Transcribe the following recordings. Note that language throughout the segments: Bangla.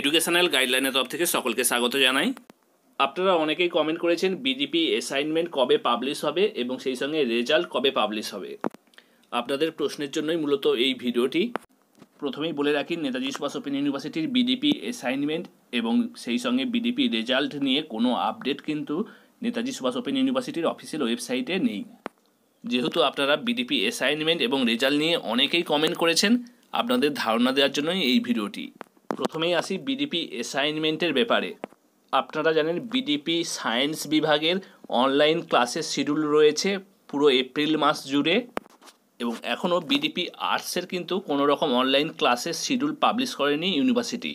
এডুকেশনাল গাইডলাইনের তরফ থেকে সকলকে স্বাগত জানাই আপনারা অনেকেই কমেন্ট করেছেন বিডিপি অ্যাসাইনমেন্ট কবে পাবলিশ হবে এবং সেই সঙ্গে রেজাল্ট কবে পাবলিশ হবে আপনাদের প্রশ্নের জন্যই মূলত এই ভিডিওটি প্রথমেই বলে রাখি নেতাজি সুভাষ ওপেন ইউনিভার্সিটির বিডিপি অ্যাসাইনমেন্ট এবং সেই সঙ্গে বিডিপি রেজাল্ট নিয়ে কোনো আপডেট কিন্তু নেতাজি সুভাষ ওপেন ইউনিভার্সিটির অফিসিয়াল ওয়েবসাইটে নেই যেহেতু আপনারা বিডিপি অ্যাসাইনমেন্ট এবং রেজাল্ট নিয়ে অনেকেই কমেন্ট করেছেন আপনাদের ধারণা দেওয়ার জন্যই এই ভিডিওটি প্রথমেই আসি বিডিপি অ্যাসাইনমেন্টের ব্যাপারে আপনারা জানেন বিডিপি সায়েন্স বিভাগের অনলাইন ক্লাসের শিডিউল রয়েছে পুরো এপ্রিল মাস জুড়ে এবং এখনও বিডিপি আর্টসের কিন্তু কোনো রকম অনলাইন ক্লাসের শিডিউল পাবলিশ করেনি ইউনিভার্সিটি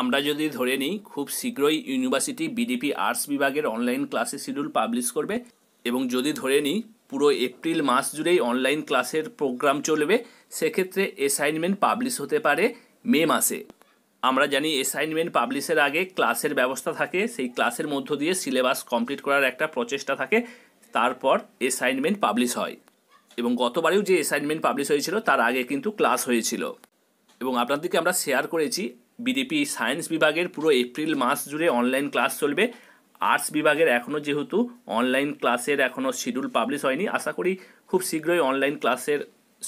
আমরা যদি ধরে নিই খুব শীঘ্রই ইউনিভার্সিটি বিডিপি আর্টস বিভাগের অনলাইন ক্লাসের শিডিউল পাবলিশ করবে এবং যদি ধরে নিই পুরো এপ্রিল মাস জুড়েই অনলাইন ক্লাসের প্রোগ্রাম চলবে সেক্ষেত্রে অ্যাসাইনমেন্ট পাবলিশ হতে পারে মে মাসে আমরা জানি অ্যাসাইনমেন্ট পাবলিশের আগে ক্লাসের ব্যবস্থা থাকে সেই ক্লাসের মধ্য দিয়ে সিলেবাস কমপ্লিট করার একটা প্রচেষ্টা থাকে তারপর অ্যাসাইনমেন্ট পাবলিশ হয় এবং গতবারেও যে অ্যাসাইনমেন্ট পাবলিশ হয়েছিল তার আগে কিন্তু ক্লাস হয়েছিল এবং আপনাদেরকে আমরা শেয়ার করেছি বিডিপি সায়েন্স বিভাগের পুরো এপ্রিল মাস জুড়ে অনলাইন ক্লাস চলবে আর্টস বিভাগের এখনও যেহেতু অনলাইন ক্লাসের এখনও শিডিউল পাবলিশ হয়নি আশা করি খুব শীঘ্রই অনলাইন ক্লাসের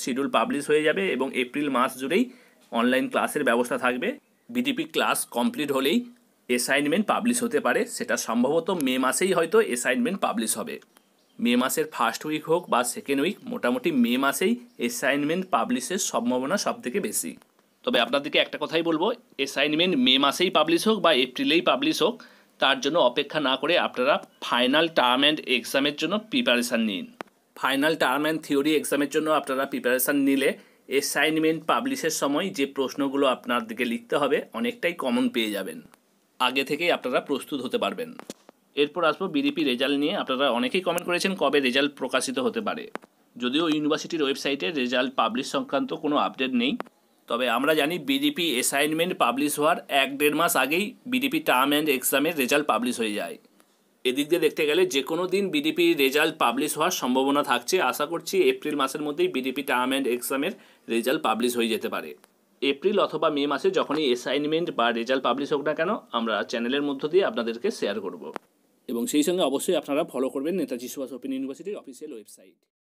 শিডিউল পাবলিশ হয়ে যাবে এবং এপ্রিল মাস জুড়েই অনলাইন ক্লাসের ব্যবস্থা থাকবে বিডিপি ক্লাস কমপ্লিট হলেই অ্যাসাইনমেন্ট পাবলিশ হতে পারে সেটা সম্ভবত মে মাসেই হয়তো অ্যাসাইনমেন্ট পাবলিশ হবে মে মাসের ফার্স্ট উইক হোক বা সেকেন্ড উইক মোটামুটি মে মাসেই অ্যাসাইনমেন্ট পাবলিশের সম্ভাবনা সব থেকে বেশি তবে আপনাদেরকে একটা কথাই বলবো অ্যাসাইনমেন্ট মে মাসেই পাবলিশ হোক বা এপ্রিলেই পাবলিশ হোক তার জন্য অপেক্ষা না করে আপনারা ফাইনাল টার্ম অ্যান্ড এক্সামের জন্য প্রিপারেশান নিন ফাইনাল টার্ম অ্যান্ড থিওরি এক্সামের জন্য আপনারা প্রিপারেশান নিলে অ্যাসাইনমেন্ট পাবলিশের সময় যে প্রশ্নগুলো আপনার দিকে লিখতে হবে অনেকটাই কমন পেয়ে যাবেন আগে থেকেই আপনারা প্রস্তুত হতে পারবেন এরপর আসবো বিডিপি রেজাল্ট নিয়ে আপনারা অনেকেই কমেন্ট করেছেন কবে রেজাল্ট প্রকাশিত হতে পারে যদিও ইউনিভার্সিটির ওয়েবসাইটে রেজাল্ট পাবলিশ সংক্রান্ত কোনো আপডেট নেই তবে আমরা জানি বিডিপি অ্যাসাইনমেন্ট পাবলিশ হওয়ার এক দেড় মাস আগেই বিডিপি টার্ম অ্যান্ড এক্সামের রেজাল্ট পাবলিশ হয়ে যায় এদিক দিয়ে দেখতে গেলে যে কোনো দিন বিডিপি রেজাল্ট পাবলিশ হওয়ার সম্ভাবনা থাকছে আশা করছি এপ্রিল মাসের মধ্যেই বিডিপি টার্ম অ্যান্ড এক্সামের রেজাল্ট পাবলিশ হয়ে যেতে পারে এপ্রিল অথবা মে মাসে যখনই অ্যাসাইনমেন্ট বা রেজাল্ট পাবলিশ হোক না কেন আমরা চ্যানেলের মধ্য দিয়ে আপনাদেরকে শেয়ার করব এবং সেই সঙ্গে অবশ্যই আপনারা ফলো করবেন নেতাজি সুভাষ ওপেন ইউনিভার্সিটির অফিসিয়াল ওয়েবসাইট